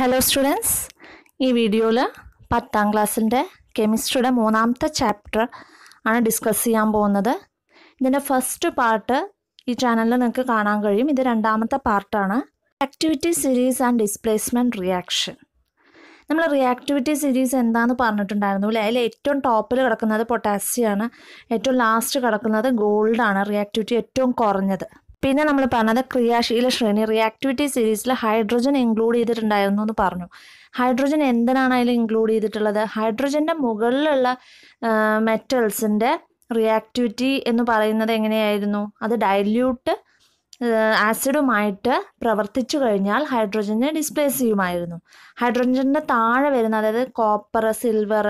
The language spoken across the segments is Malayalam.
ഹലോ സ്റ്റുഡൻസ് ഈ വീഡിയോയിൽ പത്താം ക്ലാസ്സിൻ്റെ കെമിസ്ട്രിയുടെ മൂന്നാമത്തെ ചാപ്റ്റർ ആണ് ഡിസ്കസ് ചെയ്യാൻ പോകുന്നത് ഇതിൻ്റെ ഫസ്റ്റ് പാർട്ട് ഈ ചാനലിൽ നിങ്ങൾക്ക് കാണാൻ കഴിയും ഇത് രണ്ടാമത്തെ പാർട്ടാണ് activity series and displacement reaction നമ്മൾ റിയാക്ടിവിറ്റി സീരീസ് എന്താണെന്ന് പറഞ്ഞിട്ടുണ്ടായിരുന്നു അല്ലേ അതിൽ ഏറ്റവും ടോപ്പിൽ കിടക്കുന്നത് പൊട്ടാസ്യമാണ് ഏറ്റവും ലാസ്റ്റ് കിടക്കുന്നത് ഗോൾഡാണ് റിയാക്ടിവിറ്റി ഏറ്റവും കുറഞ്ഞത് പിന്നെ നമ്മൾ പറഞ്ഞത് ക്രിയാശീല ശ്രേണി റിയാക്ടിവിറ്റി സീരീസിൽ ഹൈഡ്രജൻ ഇൻക്ലൂഡ് ചെയ്തിട്ടുണ്ടായിരുന്നു എന്ന് പറഞ്ഞു ഹൈഡ്രജൻ എന്തിനാണ് അതിൽ ഇൻക്ലൂഡ് ചെയ്തിട്ടുള്ളത് ഹൈഡ്രോജൻ്റെ മുകളിലുള്ള മെറ്റൽസിൻ്റെ റിയാക്ടിവിറ്റി എന്ന് പറയുന്നത് എങ്ങനെയായിരുന്നു അത് ഡൈല്യൂട്ട് ആസിഡുമായിട്ട് പ്രവർത്തിച്ചു കഴിഞ്ഞാൽ ഹൈഡ്രോജനെ ഡിസ്പ്ലേസ് ചെയ്യുമായിരുന്നു ഹൈഡ്രോജൻ്റെ താഴെ വരുന്ന അതായത് കോപ്പർ സിൽവർ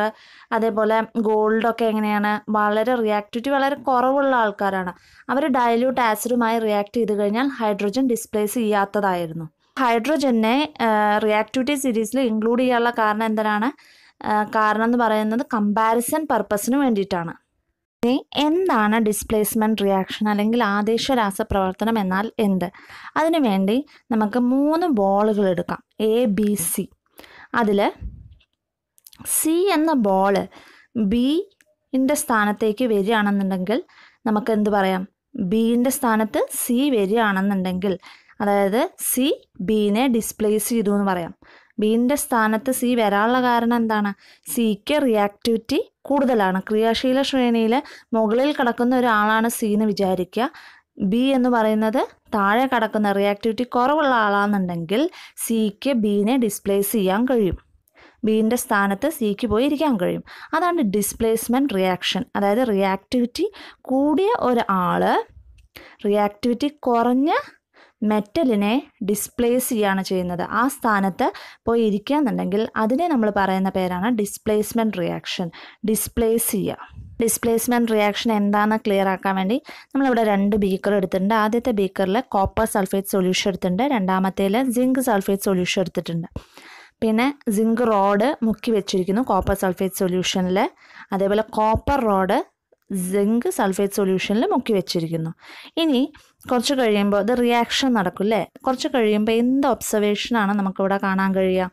അതേപോലെ ഗോൾഡൊക്കെ എങ്ങനെയാണ് വളരെ റിയാക്ടിവിറ്റി വളരെ കുറവുള്ള ആൾക്കാരാണ് അവർ ഡയലൂട്ട് ആസിഡുമായി റിയാക്ട് ചെയ്ത് കഴിഞ്ഞാൽ ഹൈഡ്രോജൻ ഡിസ്പ്ലേസ് ചെയ്യാത്തതായിരുന്നു ഹൈഡ്രോജനെ റിയാക്ടിവിറ്റി സീരീസിൽ ഇൻക്ലൂഡ് ചെയ്യാനുള്ള കാരണം എന്തിനാണ് കാരണം എന്ന് പറയുന്നത് കമ്പാരിസൺ പർപ്പസിന് വേണ്ടിയിട്ടാണ് എന്താണ് ഡിസ്പ്ലേസ്മെന്റ് റിയാക്ഷൻ അല്ലെങ്കിൽ ആദേശ പ്രവർത്തനം എന്നാൽ എന്ത് അതിനുവേണ്ടി നമുക്ക് മൂന്ന് ബോളുകൾ എടുക്കാം എ ബി സി അതിൽ സി എന്ന ബോള് ബിൻ്റെ സ്ഥാനത്തേക്ക് വരികയാണെന്നുണ്ടെങ്കിൽ നമുക്ക് എന്ത് പറയാം ബിൻ്റെ സ്ഥാനത്ത് സി വരികയാണെന്നുണ്ടെങ്കിൽ അതായത് സി ബീനെ ഡിസ്പ്ലേസ് ചെയ്തു എന്ന് പറയാം ബീൻ്റെ സ്ഥാനത്ത് സി വരാനുള്ള കാരണം എന്താണ് സിക്ക് റിയാക്ടിവിറ്റി കൂടുതലാണ് ക്രിയാശീല ശ്രേണിയിൽ മുകളിൽ കിടക്കുന്ന ഒരാളാണ് സി എന്ന് വിചാരിക്കുക ബി എന്ന് പറയുന്നത് താഴെ കിടക്കുന്ന റിയാക്ടിവിറ്റി കുറവുള്ള ആളാണെന്നുണ്ടെങ്കിൽ സിക്ക് ബീനെ ഡിസ്പ്ലേസ് ചെയ്യാൻ കഴിയും ബീൻ്റെ സ്ഥാനത്ത് സിക്ക് പോയി ഇരിക്കാൻ കഴിയും അതാണ് ഡിസ്പ്ലേസ്മെൻറ്റ് റിയാക്ഷൻ അതായത് റിയാക്ടിവിറ്റി കൂടിയ ഒരാൾ റിയാക്ടിവിറ്റി കുറഞ്ഞ മെറ്റലിനെ ഡിസ്പ്ലേസ് ചെയ്യുകയാണ് ചെയ്യുന്നത് ആ സ്ഥാനത്ത് പോയി ഇരിക്കുകയെന്നുണ്ടെങ്കിൽ അതിനെ നമ്മൾ പറയുന്ന പേരാണ് ഡിസ്പ്ലേസ്മെൻറ്റ് റിയാക്ഷൻ ഡിസ്പ്ലേസ് ചെയ്യുക ഡിസ്പ്ലേസ്മെൻറ്റ് റിയാക്ഷൻ എന്താണെന്ന് ക്ലിയർ ആക്കാൻ വേണ്ടി നമ്മളിവിടെ രണ്ട് ബീക്കർ എടുത്തിട്ടുണ്ട് ആദ്യത്തെ ബീക്കറിൽ കോപ്പർ സൾഫേറ്റ് സൊല്യൂഷൻ എടുത്തിട്ടുണ്ട് രണ്ടാമത്തേൽ സിങ്ക് സൾഫേറ്റ് സൊല്യൂഷൻ എടുത്തിട്ടുണ്ട് പിന്നെ സിങ്ക് റോഡ് മുക്കി വെച്ചിരിക്കുന്നു കോപ്പർ സൾഫേറ്റ് സൊല്യൂഷനിൽ അതേപോലെ കോപ്പർ റോഡ് സിങ്ക് സൾഫേറ്റ് സൊല്യൂഷനിൽ മുക്കി വെച്ചിരിക്കുന്നു ഇനി കുറച്ച് കഴിയുമ്പോൾ ഇത് റിയാക്ഷൻ നടക്കും അല്ലേ കുറച്ച് കഴിയുമ്പോൾ എന്ത് ഒബ്സർവേഷനാണ് നമുക്കിവിടെ കാണാൻ കഴിയുക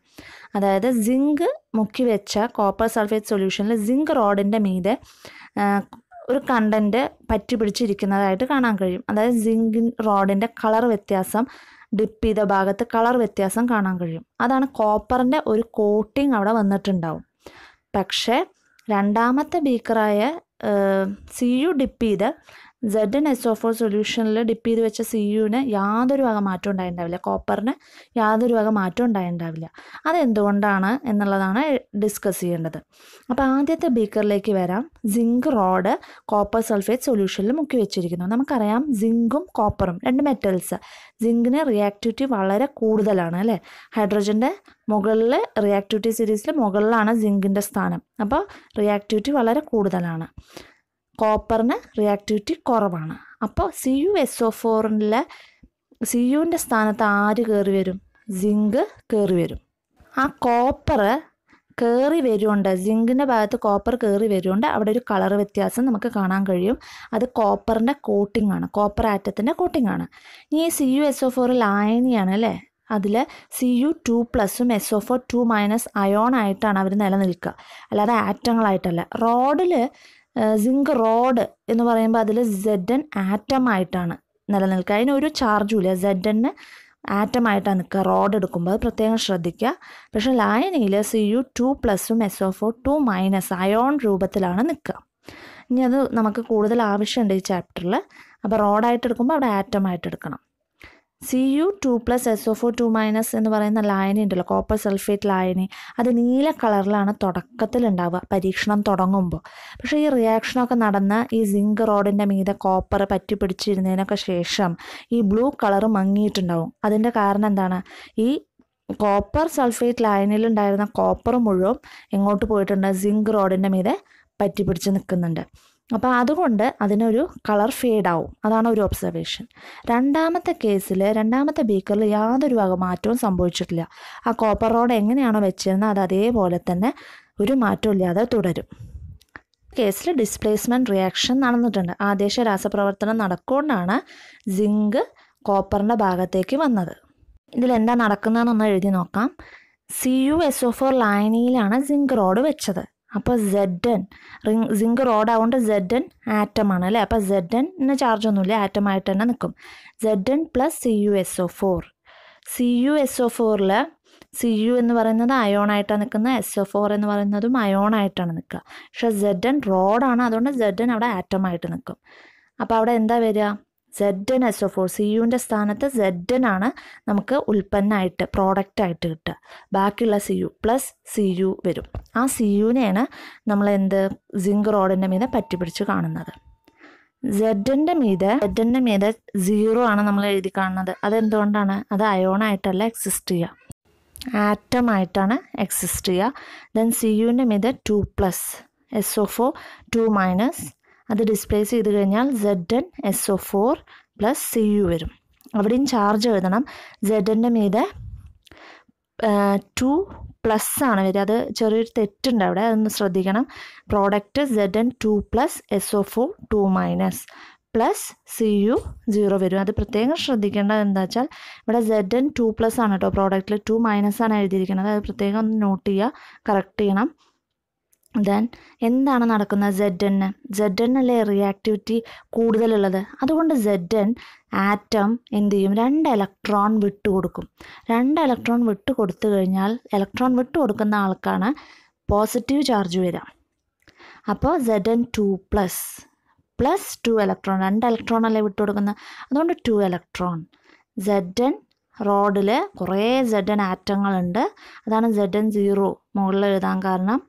അതായത് സിങ്ക് മുക്കി വെച്ച കോപ്പർ സൾഫേറ്റ് സൊല്യൂഷനിൽ സിങ്ക് റോഡിൻ്റെ മീതെ ഒരു കണ്ടൻറ്റ് പറ്റി പിടിച്ചിരിക്കുന്നതായിട്ട് കാണാൻ കഴിയും അതായത് സിങ്കിൻ റോഡിൻ്റെ കളർ വ്യത്യാസം ഡിപ്പ് ചെയ്ത ഭാഗത്ത് കളർ വ്യത്യാസം കാണാൻ കഴിയും അതാണ് കോപ്പറിൻ്റെ ഒരു കോട്ടിങ് അവിടെ വന്നിട്ടുണ്ടാവും പക്ഷേ രണ്ടാമത്തെ ബീക്കറായ സി യു ഡിപ്പ് ചെയ്ത് Z N S O four സൊല്യൂഷനിൽ ഡിപ്പ് ചെയ്ത് വെച്ച സി യുവിന് യാതൊരു വക മാറ്റം ഉണ്ടായിട്ടുണ്ടാവില്ല കോപ്പറിന് യാതൊരു വക മാറ്റം ഉണ്ടായിട്ടുണ്ടാവില്ല അതെന്തുകൊണ്ടാണ് എന്നുള്ളതാണ് ഡിസ്കസ് ചെയ്യേണ്ടത് അപ്പോൾ ആദ്യത്തെ ബീക്കറിലേക്ക് വരാം സിങ്ക് റോഡ് കോപ്പർ സൾഫേറ്റ് സൊല്യൂഷനിൽ മുക്കി വെച്ചിരിക്കുന്നു നമുക്കറിയാം സിങ്കും കോപ്പറും രണ്ട് മെറ്റൽസ് സിങ്കിന് റിയാക്ടിവിറ്റി വളരെ കൂടുതലാണ് അല്ലേ ഹൈഡ്രജൻ്റെ മുകളിൽ റിയാക്ടിവിറ്റി സീരീസിൽ മുകളിലാണ് സിങ്കിൻ്റെ സ്ഥാനം അപ്പോൾ റിയാക്ടിവിറ്റി വളരെ കൂടുതലാണ് കോപ്പറിന് റിയാക്ടിവിറ്റി കുറവാണ് അപ്പോൾ സി യു എസ് ഒ ഫോറിലെ സി യുവിൻ്റെ സ്ഥാനത്ത് ആര് കയറി വരും സിങ്ക് കയറി വരും ആ കോപ്പർ കയറി വരുകൊണ്ട് സിങ്കിൻ്റെ ഭാഗത്ത് കോപ്പർ കയറി വരുകൊണ്ട് അവിടെ ഒരു കളർ വ്യത്യാസം നമുക്ക് കാണാൻ കഴിയും അത് കോപ്പറിൻ്റെ കോട്ടിംഗ് ആണ് കോപ്പർ ആറ്റത്തിൻ്റെ കോട്ടിംഗ് ആണ് ഇനി ഈ സി യു എസ് ഒ ഫോറിൽ ആയനിയാണ് അല്ലേ അതിൽ സി യു ടു പ്ലസും S O four two minus ion ആയിട്ടാണ് അവർ നിലനിൽക്കുക അല്ലാതെ ആറ്റങ്ങളായിട്ടല്ല റോഡിൽ സിങ്ക് റോഡ് എന്ന് പറയുമ്പോൾ അതിൽ സെഡൻ ആറ്റമായിട്ടാണ് നിലനിൽക്കുക അതിനൊരു ഒരു ചാർജും ഇല്ല സെഡന് ആറ്റമായിട്ടാണ് നിൽക്കുക റോഡ് എടുക്കുമ്പോൾ അത് പ്രത്യേകം ശ്രദ്ധിക്കുക പക്ഷെ ലായനിയിൽ സി യു ടു പ്ലസും S O four two minus ion രൂപത്തിലാണ് നിൽക്കുക ഇനി അത് നമുക്ക് കൂടുതൽ ആവശ്യമുണ്ട് ഈ ചാപ്റ്ററിൽ അപ്പോൾ റോഡായിട്ട് എടുക്കുമ്പോൾ അവിടെ ആറ്റമായിട്ട് എടുക്കണം C U two plus S O two minus എന്ന് പറയുന്ന ലായനി ഉണ്ടല്ലോ കോപ്പർ സൾഫേറ്റ് ലായനി അത് നീല കളറിലാണ് തുടക്കത്തിൽ ഉണ്ടാവുക പരീക്ഷണം തുടങ്ങുമ്പോൾ പക്ഷേ ഈ റിയാക്ഷനൊക്കെ നടന്ന ഈ സിങ്ക് റോഡിൻ്റെ മീതെ കോപ്പർ പറ്റി പിടിച്ചിരുന്നതിനൊക്കെ ശേഷം ഈ ബ്ലൂ കളർ മങ്ങിയിട്ടുണ്ടാവും അതിൻ്റെ കാരണം എന്താണ് ഈ കോപ്പർ സൾഫേറ്റ് ലായനിലുണ്ടായിരുന്ന കോപ്പർ മുഴുവൻ എങ്ങോട്ട് പോയിട്ടുണ്ട് സിങ്ക് റോഡിൻ്റെ മീതെ പറ്റി പിടിച്ച് നിൽക്കുന്നുണ്ട് അപ്പോൾ അതുകൊണ്ട് അതിനൊരു കളർ ആവും അതാണ് ഒരു ഒബ്സർവേഷൻ രണ്ടാമത്തെ കേസിൽ രണ്ടാമത്തെ ബീക്കറിൽ യാതൊരു വക മാറ്റവും സംഭവിച്ചിട്ടില്ല ആ കോപ്പർ റോഡ് എങ്ങനെയാണോ വെച്ചിരുന്നത് അത് അതേപോലെ തന്നെ ഒരു ഇല്ലാതെ തുടരും കേസിൽ ഡിസ്പ്ലേസ്മെൻറ്റ് റിയാക്ഷൻ നടന്നിട്ടുണ്ട് ആദേശ രാസപ്രവർത്തനം നടക്കുകൊണ്ടാണ് സിങ്ക് കോപ്പറിൻ്റെ ഭാഗത്തേക്ക് വന്നത് ഇതിലെന്താ നടക്കുന്നതെന്നൊന്ന് എഴുതി നോക്കാം C U S O four ലൈനിയിലാണ് സിങ്ക് റോഡ് വെച്ചത് അപ്പോൾ Z N ring zinc rod ആവുകൊണ്ട് സെഡ് എൻ ആറ്റം ആണ് അല്ലേ അപ്പോൾ സെഡ് എന്നിന് ചാർജൊന്നുമില്ല ആറ്റമായിട്ട് തന്നെ നിൽക്കും Z N plus C U S O four C U S O ഫോറിൽ സി യു എന്ന് പറയുന്നത് അയോണായിട്ടാണ് നിൽക്കുന്നത് എസ് ഒ ഫോർ എന്ന് പറയുന്നതും അയോണായിട്ടാണ് നിൽക്കുക പക്ഷേ സെഡ് എൻ റോഡാണ് അതുകൊണ്ട് സെഡ് എൻ അവിടെ ആറ്റമായിട്ട് നിൽക്കും അപ്പോൾ അവിടെ എന്താ വരിക Z N S O four C യുവിൻ്റെ സ്ഥാനത്ത് സെഡ് എൻ ആണ് നമുക്ക് ഉൽപ്പന്നമായിട്ട് പ്രോഡക്റ്റായിട്ട് കിട്ടുക ബാക്കിയുള്ള C U plus C U വരും ആ സി യുവിനെയാണ് നമ്മൾ എന്ത് സിങ്ക് റോഡിൻ്റെ മീതെ പറ്റിപ്പിടിച്ച് കാണുന്നത് സെഡിൻ്റെ മീതെ സെഡിൻ്റെ മീതെ സീറോ ആണ് നമ്മൾ എഴുതി കാണുന്നത് അതെന്തുകൊണ്ടാണ് അത് അയോണായിട്ടല്ല എക്സിസ്റ്റ് ചെയ്യുക ആയിട്ടാണ് എക്സിസ്റ്റ് ചെയ്യുക ദെൻ സി യുവിൻ്റെ മീതെ two plus S O two minus അത് ഡിസ്പ്ലേസ് ചെയ്ത് കഴിഞ്ഞാൽ Z N S O four plus C U വരും അവിടെയും ചാർജ് എഴുതണം സെഡ് എൻ്റെ മീതെ ടു പ്ലസ് ആണ് വരിക അത് ചെറിയൊരു തെറ്റുണ്ട് അവിടെ അതൊന്ന് ശ്രദ്ധിക്കണം product Z N two plus S O four two minus plus C U zero വരും അത് പ്രത്യേകം ശ്രദ്ധിക്കേണ്ടത് എന്താ വെച്ചാൽ ഇവിടെ സെഡ് എൻ ടു പ്ലസ് ആണ് കേട്ടോ പ്രോഡക്റ്റിൽ ടു മൈനസ് ആണ് എഴുതിയിരിക്കുന്നത് അത് പ്രത്യേകം ഒന്ന് നോട്ട് ചെയ്യുക കറക്റ്റ് ചെയ്യണം ദെൻ എന്താണ് നടക്കുന്നത് സെഡ് എന് സെഡ് എന്നല്ലേ റിയാക്ടിവിറ്റി കൂടുതലുള്ളത് അതുകൊണ്ട് ജെഡ് എൻ ആറ്റം എന്ത് ചെയ്യും രണ്ട് ഇലക്ട്രോൺ വിട്ടു കൊടുക്കും രണ്ട് ഇലക്ട്രോൺ വിട്ടു കൊടുത്തു കഴിഞ്ഞാൽ ഇലക്ട്രോൺ വിട്ടു കൊടുക്കുന്ന ആൾക്കാണ് പോസിറ്റീവ് ചാർജ് വരിക അപ്പോൾ Z N two plus plus two electron രണ്ട് ഇലക്ട്രോൺ അല്ലേ വിട്ടു കൊടുക്കുന്നത് അതുകൊണ്ട് ടു ഇലക്ട്രോൺ ജെഡ് എൻ റോഡിൽ കുറേ ജെഡൻ ആറ്റങ്ങളുണ്ട് അതാണ് ജെഡൻ സീറോ മുകളിൽ എഴുതാൻ കാരണം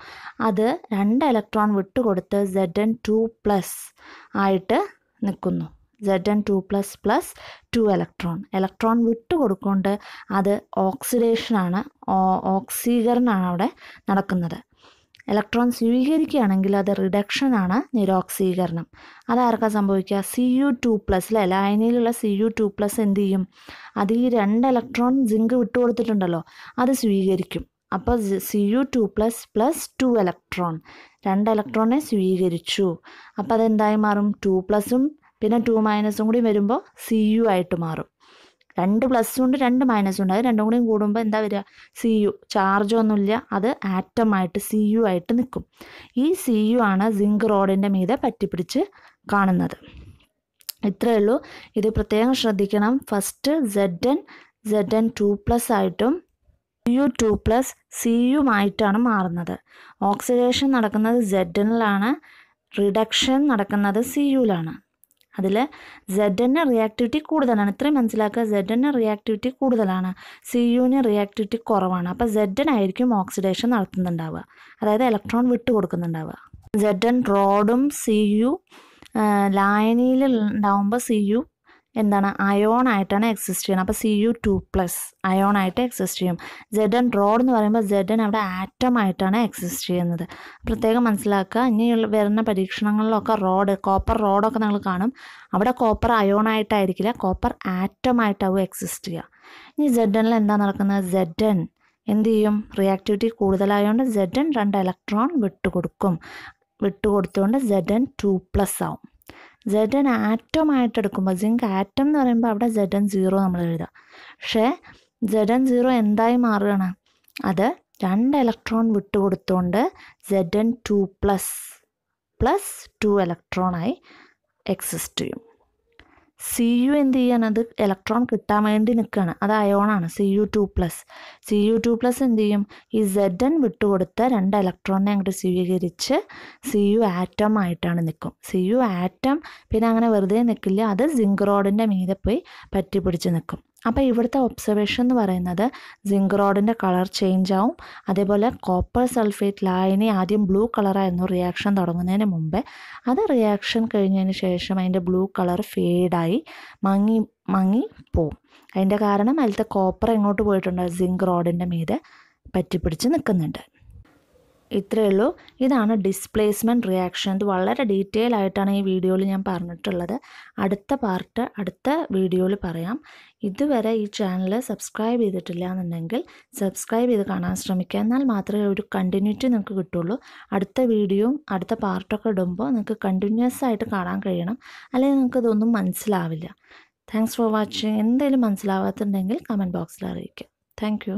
അത് രണ്ട് ഇലക്ട്രോൺ വിട്ടുകൊടുത്ത് ജെഡൻ ടു പ്ലസ് ആയിട്ട് നിൽക്കുന്നു Z N two plus plus two electron electron വിട്ടുകൊടുക്കൊണ്ട് അത് ഓക്സിഡേഷനാണ് ഓക്സീകരണമാണ് അവിടെ നടക്കുന്നത് ഇലക്ട്രോൺ സ്വീകരിക്കുകയാണെങ്കിൽ അത് റിഡക്ഷനാണ് നിരോക്സീകരണം അതാർക്കാ സംഭവിക്കുക സി യു ടു പ്ലസ് അല്ലേ ലൈനിലുള്ള സി യു ടു പ്ലസ് എന്ത് ചെയ്യും അത് ഈ രണ്ട് ഇലക്ട്രോൺ സിങ്ക് വിട്ടുകൊടുത്തിട്ടുണ്ടല്ലോ അത് സ്വീകരിക്കും അപ്പോൾ C U two plus plus two electron രണ്ട് ഇലക്ട്രോണെ സ്വീകരിച്ചു അപ്പോൾ അതെന്തായി മാറും ടു പ്ലസും പിന്നെ ടു മൈനസും കൂടി വരുമ്പോൾ സി യു ആയിട്ട് മാറും രണ്ട് പ്ലസ്സും ഉണ്ട് രണ്ട് മൈനസും ഉണ്ട് അത് രണ്ടും കൂടി കൂടുമ്പോൾ എന്താ വരിക സി യു ചാർജൊന്നുമില്ല അത് ആറ്റമായിട്ട് സി യു ആയിട്ട് നിൽക്കും ഈ സി യു ആണ് സിങ്ക് റോഡിൻ്റെ മീതെ പറ്റിപ്പിടിച്ച് കാണുന്നത് ഇത്രയേ ഉള്ളൂ ഇത് പ്രത്യേകം ശ്രദ്ധിക്കണം first Z N Z N two plus ആയിട്ടും യു ടു പ്ലസ് സിയുമായിട്ടാണ് മാറുന്നത് ഓക്സിഡേഷൻ നടക്കുന്നത് സെഡനിലാണ് റിഡക്ഷൻ നടക്കുന്നത് യുലാണ് അതിൽ സെഡിന് റിയാക്ടിവിറ്റി കൂടുതലാണ് ഇത്രയും മനസ്സിലാക്കുക സെഡിന് റിയാക്ടിവിറ്റി കൂടുതലാണ് സി യുവിന് റിയാക്ടിവിറ്റി കുറവാണ് അപ്പോൾ ആയിരിക്കും ഓക്സിഡേഷൻ നടത്തുന്നുണ്ടാവുക അതായത് ഇലക്ട്രോൺ വിട്ടു കൊടുക്കുന്നുണ്ടാവുക സെഡൻ റോഡും സി യു ലായനിയിൽ ഉണ്ടാവുമ്പോൾ സി യു എന്താണ് അയോൺ ആയിട്ടാണ് എക്സിസ്റ്റ് ചെയ്യുന്നത് അപ്പോൾ C U two plus ion ആയിട്ട് എക്സിസ്റ്റ് ചെയ്യും ജെഡൻ റോഡ് എന്ന് പറയുമ്പോൾ ജെഡൻ അവിടെ ആറ്റം ആയിട്ടാണ് എക്സിസ്റ്റ് ചെയ്യുന്നത് പ്രത്യേകം മനസ്സിലാക്കുക ഇനിയുള്ള വരുന്ന പരീക്ഷണങ്ങളിലൊക്കെ റോഡ് കോപ്പർ റോഡൊക്കെ നിങ്ങൾ കാണും അവിടെ കോപ്പർ അയോൺ ആയിട്ടായിരിക്കില്ല കോപ്പർ ആറ്റം ആയിട്ടാവും എക്സിസ്റ്റ് ചെയ്യുക ഇനി ജെഡനിൽ എന്താ നടക്കുന്നത് ജെഡൻ എന്ത് ചെയ്യും റിയാക്ടിവിറ്റി കൂടുതലായതുകൊണ്ട് ജെഡൻ രണ്ട് ഇലക്ട്രോൺ വിട്ടുകൊടുക്കും വിട്ടുകൊടുത്തുകൊണ്ട് ജെഡൻ ടു പ്ലസ് ആവും സെഡൻ ആറ്റം ആയിട്ട് എടുക്കുമ്പോൾ ജിങ്ക് ആറ്റം എന്ന് പറയുമ്പോൾ അവിടെ സെഡൻ സീറോ നമ്മൾ എഴുതാം പക്ഷേ സെഡൻ സീറോ എന്തായി മാറുകയാണ് അത് രണ്ട് ഇലക്ട്രോൺ വിട്ടുകൊടുത്തുകൊണ്ട് Z N two plus plus two ഇലക്ട്രോണായി എക്സിസ്റ്റ് ചെയ്യും സി യു എന്ത് ചെയ്യാണ് അത് ഇലക്ട്രോൺ കിട്ടാൻ വേണ്ടി നിൽക്കുകയാണ് അത് അയോണാണ് C U two plus C U two plus എന്ത് ചെയ്യും ഈ സെഡൻ വിട്ടുകൊടുത്ത രണ്ട് ഇലക്ട്രോണിനെ അങ്ങോട്ട് സ്വീകരിച്ച് സി യു ആറ്റം ആയിട്ടാണ് നിൽക്കും സി യു ആറ്റം പിന്നെ അങ്ങനെ വെറുതെ നിൽക്കില്ല അത് സിങ്ക് റോഡിൻ്റെ മീതെ പോയി പറ്റി പിടിച്ച് നിൽക്കും അപ്പോൾ ഇവിടുത്തെ ഒബ്സർവേഷൻ എന്ന് പറയുന്നത് സിങ്ക് റോഡിൻ്റെ കളർ ചേഞ്ച് ആവും അതേപോലെ കോപ്പർ സൾഫേറ്റ് ലായനി ആദ്യം ബ്ലൂ കളറായിരുന്നു റിയാക്ഷൻ തുടങ്ങുന്നതിന് മുമ്പേ അത് റിയാക്ഷൻ കഴിഞ്ഞതിന് ശേഷം അതിൻ്റെ ബ്ലൂ കളർ ഫേഡായി മങ്ങി മങ്ങി പോവും അതിൻ്റെ കാരണം അതിലത്തെ കോപ്പർ എങ്ങോട്ട് പോയിട്ടുണ്ട് സിങ്ക് റോഡിൻ്റെ മീതെ പറ്റിപ്പിടിച്ച് നിൽക്കുന്നുണ്ട് ഇത്രയേ ഉള്ളൂ ഇതാണ് ഡിസ്പ്ലേസ്മെൻറ്റ് റിയാക്ഷൻ ഇത് വളരെ ഡീറ്റെയിൽ ആയിട്ടാണ് ഈ വീഡിയോയിൽ ഞാൻ പറഞ്ഞിട്ടുള്ളത് അടുത്ത പാർട്ട് അടുത്ത വീഡിയോയിൽ പറയാം ഇതുവരെ ഈ ചാനൽ സബ്സ്ക്രൈബ് ചെയ്തിട്ടില്ല എന്നുണ്ടെങ്കിൽ സബ്സ്ക്രൈബ് ചെയ്ത് കാണാൻ ശ്രമിക്കുക എന്നാൽ മാത്രമേ ഒരു കണ്ടിന്യൂറ്റി നിങ്ങൾക്ക് കിട്ടുള്ളൂ അടുത്ത വീഡിയോയും അടുത്ത പാർട്ടൊക്കെ ഇടുമ്പോൾ നിങ്ങൾക്ക് കണ്ടിന്യൂസ് ആയിട്ട് കാണാൻ കഴിയണം അല്ലെങ്കിൽ നിങ്ങൾക്ക് ഇതൊന്നും മനസ്സിലാവില്ല താങ്ക്സ് ഫോർ വാച്ചിങ് എന്തെങ്കിലും മനസ്സിലാവാത്തുണ്ടെങ്കിൽ കമൻറ്റ് ബോക്സിൽ അറിയിക്കുക താങ്ക്